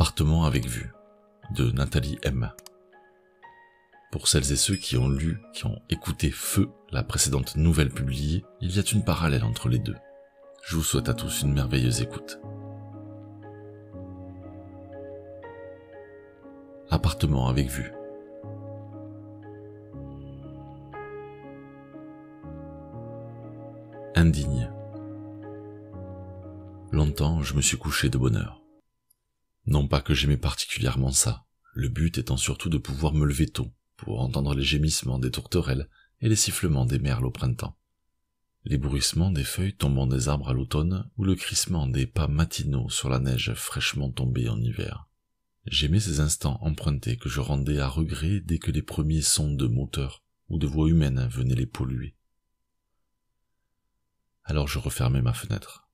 Appartement avec vue de Nathalie M. Pour celles et ceux qui ont lu, qui ont écouté Feu, la précédente nouvelle publiée, il y a une parallèle entre les deux. Je vous souhaite à tous une merveilleuse écoute. Appartement avec vue. Indigne. Longtemps, je me suis couché de bonheur. Non pas que j'aimais particulièrement ça, le but étant surtout de pouvoir me lever tôt, pour entendre les gémissements des tourterelles et les sifflements des merles au printemps. Les bruissements des feuilles tombant des arbres à l'automne ou le crissement des pas matinaux sur la neige fraîchement tombée en hiver. J'aimais ces instants empruntés que je rendais à regret dès que les premiers sons de moteurs ou de voix humaines venaient les polluer. Alors je refermais ma fenêtre,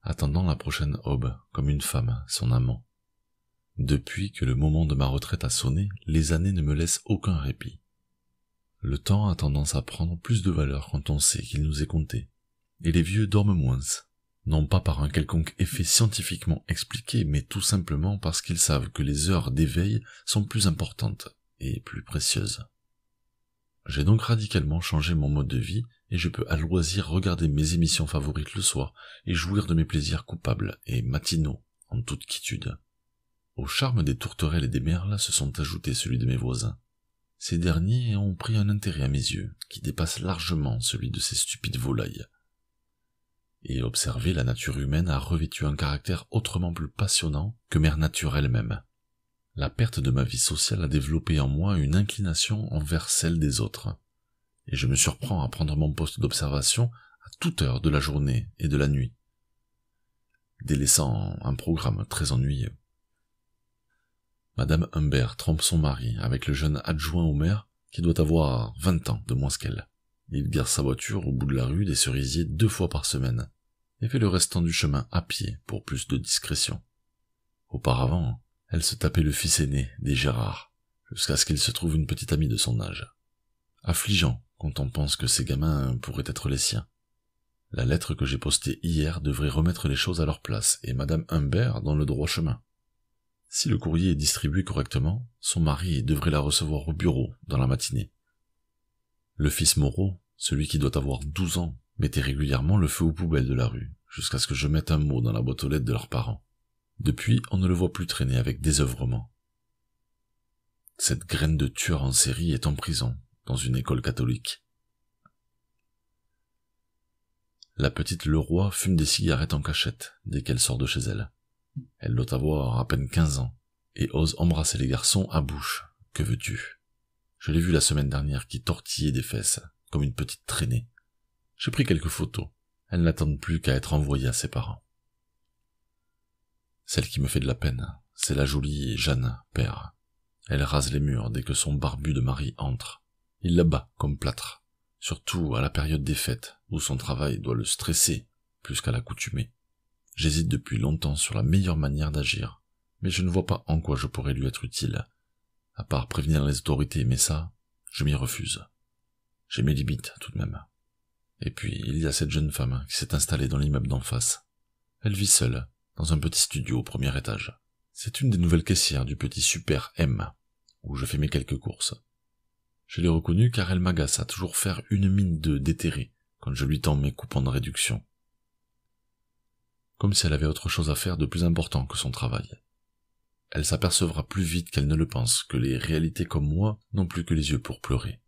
attendant la prochaine aube comme une femme, son amant. Depuis que le moment de ma retraite a sonné, les années ne me laissent aucun répit. Le temps a tendance à prendre plus de valeur quand on sait qu'il nous est compté. Et les vieux dorment moins, non pas par un quelconque effet scientifiquement expliqué, mais tout simplement parce qu'ils savent que les heures d'éveil sont plus importantes et plus précieuses. J'ai donc radicalement changé mon mode de vie et je peux à loisir regarder mes émissions favorites le soir et jouir de mes plaisirs coupables et matinaux en toute quiétude. Au charme des tourterelles et des merles se sont ajoutés celui de mes voisins. Ces derniers ont pris un intérêt à mes yeux, qui dépasse largement celui de ces stupides volailles. Et observer la nature humaine a revêtu un caractère autrement plus passionnant que mère nature elle-même. La perte de ma vie sociale a développé en moi une inclination envers celle des autres. Et je me surprends à prendre mon poste d'observation à toute heure de la journée et de la nuit, délaissant un programme très ennuyeux. Madame Humbert trompe son mari avec le jeune adjoint au maire, qui doit avoir 20 ans de moins qu'elle. Il garde sa voiture au bout de la rue des cerisiers deux fois par semaine, et fait le restant du chemin à pied pour plus de discrétion. Auparavant, elle se tapait le fils aîné des Gérard, jusqu'à ce qu'il se trouve une petite amie de son âge. Affligeant quand on pense que ces gamins pourraient être les siens. La lettre que j'ai postée hier devrait remettre les choses à leur place et Madame Humbert dans le droit chemin. Si le courrier est distribué correctement, son mari devrait la recevoir au bureau dans la matinée. Le fils Moreau, celui qui doit avoir douze ans, mettait régulièrement le feu aux poubelles de la rue, jusqu'à ce que je mette un mot dans la boîte aux lettres de leurs parents. Depuis, on ne le voit plus traîner avec désœuvrement. Cette graine de tueur en série est en prison, dans une école catholique. La petite Leroy fume des cigarettes en cachette dès qu'elle sort de chez elle. Elle doit avoir à peine quinze ans, et ose embrasser les garçons à bouche. Que veux-tu Je l'ai vue la semaine dernière qui tortillait des fesses, comme une petite traînée. J'ai pris quelques photos. Elles n'attendent plus qu'à être envoyées à ses parents. Celle qui me fait de la peine, c'est la jolie Jeanne, père. Elle rase les murs dès que son barbu de mari entre. Il la bat comme plâtre, surtout à la période des fêtes, où son travail doit le stresser plus qu'à l'accoutumée. J'hésite depuis longtemps sur la meilleure manière d'agir, mais je ne vois pas en quoi je pourrais lui être utile. À part prévenir les autorités, mais ça, je m'y refuse. J'ai mes limites, tout de même. Et puis, il y a cette jeune femme qui s'est installée dans l'immeuble d'en face. Elle vit seule, dans un petit studio au premier étage. C'est une des nouvelles caissières du petit Super M, où je fais mes quelques courses. Je l'ai reconnue car elle m'agace à toujours faire une mine de déterré quand je lui tends mes coupons de réduction comme si elle avait autre chose à faire de plus important que son travail. Elle s'apercevra plus vite qu'elle ne le pense que les réalités comme moi n'ont plus que les yeux pour pleurer,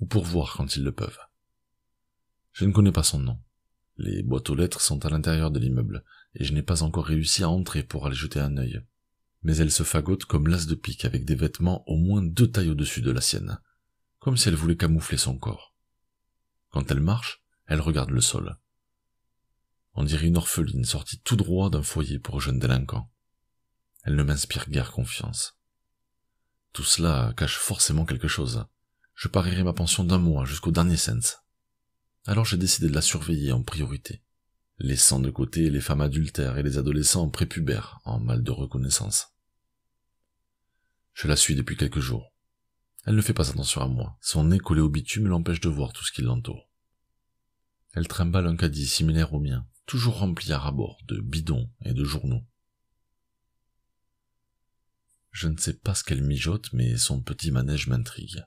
ou pour voir quand ils le peuvent. Je ne connais pas son nom. Les boîtes aux lettres sont à l'intérieur de l'immeuble, et je n'ai pas encore réussi à entrer pour aller jeter un œil. Mais elle se fagote comme l'as de pique avec des vêtements au moins deux tailles au-dessus de la sienne, comme si elle voulait camoufler son corps. Quand elle marche, elle regarde le sol, on dirait une orpheline sortie tout droit d'un foyer pour jeunes délinquants. Elle ne m'inspire guère confiance. Tout cela cache forcément quelque chose. Je parierai ma pension d'un mois jusqu'au dernier sens. Alors j'ai décidé de la surveiller en priorité, laissant de côté les femmes adultères et les adolescents prépubères en mal de reconnaissance. Je la suis depuis quelques jours. Elle ne fait pas attention à moi. Son nez collé au bitume l'empêche de voir tout ce qui l'entoure. Elle trimballe un caddie similaire au mien, toujours rempli à rabord de bidons et de journaux. Je ne sais pas ce qu'elle mijote, mais son petit manège m'intrigue.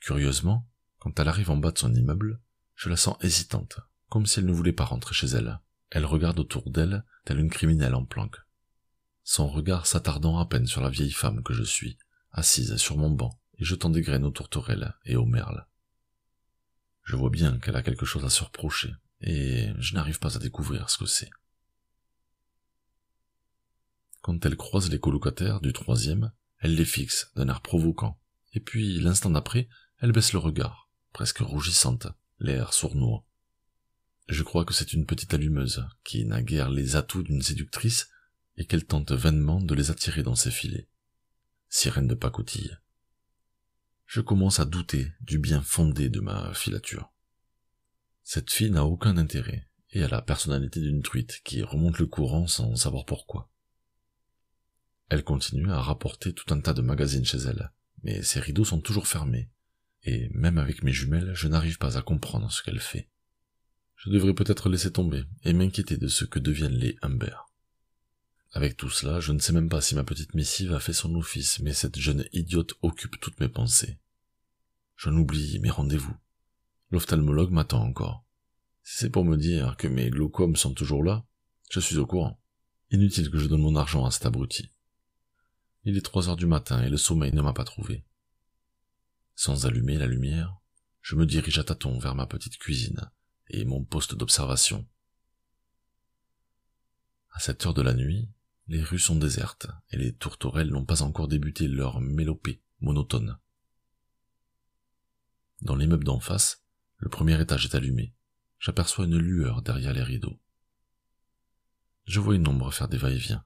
Curieusement, quand elle arrive en bas de son immeuble, je la sens hésitante, comme si elle ne voulait pas rentrer chez elle. Elle regarde autour d'elle, telle une criminelle en planque. Son regard s'attardant à peine sur la vieille femme que je suis, assise sur mon banc et jetant des graines aux tourterelles et aux merles. Je vois bien qu'elle a quelque chose à se reprocher, et je n'arrive pas à découvrir ce que c'est. Quand elle croise les colocataires du troisième, elle les fixe d'un air provoquant, et puis l'instant d'après, elle baisse le regard, presque rougissante, l'air sournois. Je crois que c'est une petite allumeuse qui n'a guère les atouts d'une séductrice et qu'elle tente vainement de les attirer dans ses filets. Sirène de pacotille. Je commence à douter du bien fondé de ma filature. Cette fille n'a aucun intérêt, et a la personnalité d'une truite qui remonte le courant sans savoir pourquoi. Elle continue à rapporter tout un tas de magazines chez elle, mais ses rideaux sont toujours fermés, et même avec mes jumelles, je n'arrive pas à comprendre ce qu'elle fait. Je devrais peut-être laisser tomber et m'inquiéter de ce que deviennent les Humbert. Avec tout cela, je ne sais même pas si ma petite missive a fait son office, mais cette jeune idiote occupe toutes mes pensées. J'en oublie mes rendez-vous, L'ophtalmologue m'attend encore. Si c'est pour me dire que mes glaucomes sont toujours là, je suis au courant. Inutile que je donne mon argent à cet abruti. Il est trois heures du matin et le sommeil ne m'a pas trouvé. Sans allumer la lumière, je me dirige à tâtons vers ma petite cuisine et mon poste d'observation. À cette heure de la nuit, les rues sont désertes et les tourterelles n'ont pas encore débuté leur mélopée monotone. Dans l'immeuble d'en face, le premier étage est allumé. J'aperçois une lueur derrière les rideaux. Je vois une ombre faire des va-et-vient.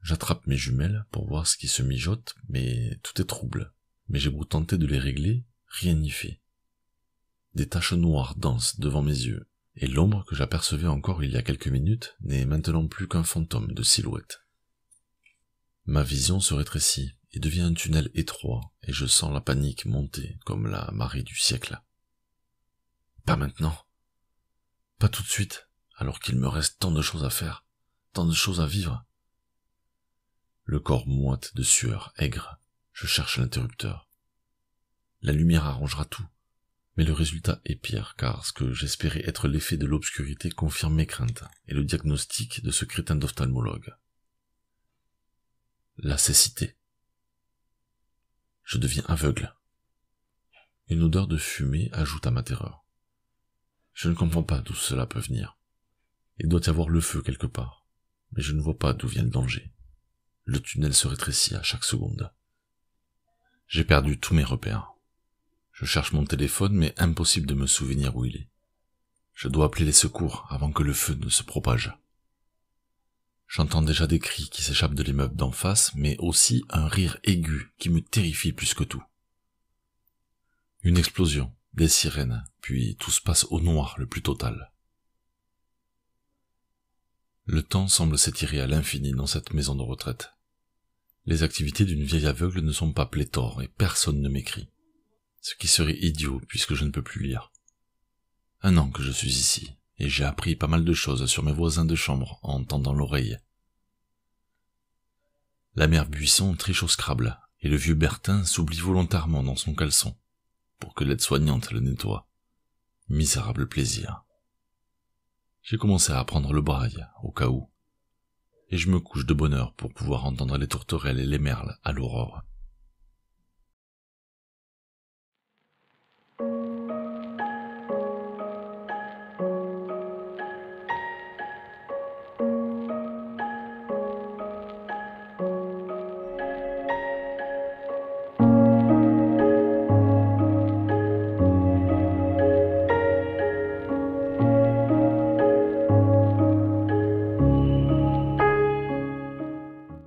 J'attrape mes jumelles pour voir ce qui se mijote, mais tout est trouble. Mais j'ai beau tenter de les régler, rien n'y fait. Des taches noires dansent devant mes yeux, et l'ombre que j'apercevais encore il y a quelques minutes n'est maintenant plus qu'un fantôme de silhouette. Ma vision se rétrécit et devient un tunnel étroit, et je sens la panique monter comme la marée du siècle. Pas maintenant. Pas tout de suite, alors qu'il me reste tant de choses à faire, tant de choses à vivre. Le corps moite de sueur, aigre, je cherche l'interrupteur. La lumière arrangera tout, mais le résultat est pire, car ce que j'espérais être l'effet de l'obscurité confirme mes craintes et le diagnostic de ce crétin d'ophtalmologue. La cécité. Je deviens aveugle. Une odeur de fumée ajoute à ma terreur. Je ne comprends pas d'où cela peut venir. Il doit y avoir le feu quelque part, mais je ne vois pas d'où vient le danger. Le tunnel se rétrécit à chaque seconde. J'ai perdu tous mes repères. Je cherche mon téléphone, mais impossible de me souvenir où il est. Je dois appeler les secours avant que le feu ne se propage. J'entends déjà des cris qui s'échappent de l'immeuble d'en face, mais aussi un rire aigu qui me terrifie plus que tout. Une explosion, des sirènes, puis tout se passe au noir le plus total. Le temps semble s'étirer à l'infini dans cette maison de retraite. Les activités d'une vieille aveugle ne sont pas pléthores et personne ne m'écrit. Ce qui serait idiot puisque je ne peux plus lire. Un an que je suis ici, et j'ai appris pas mal de choses sur mes voisins de chambre en tendant l'oreille. La mère Buisson triche au Scrabble, et le vieux Bertin s'oublie volontairement dans son caleçon pour que l'aide-soignante le nettoie. Misérable plaisir. J'ai commencé à prendre le braille, au cas où, et je me couche de bonne heure pour pouvoir entendre les tourterelles et les merles à l'aurore.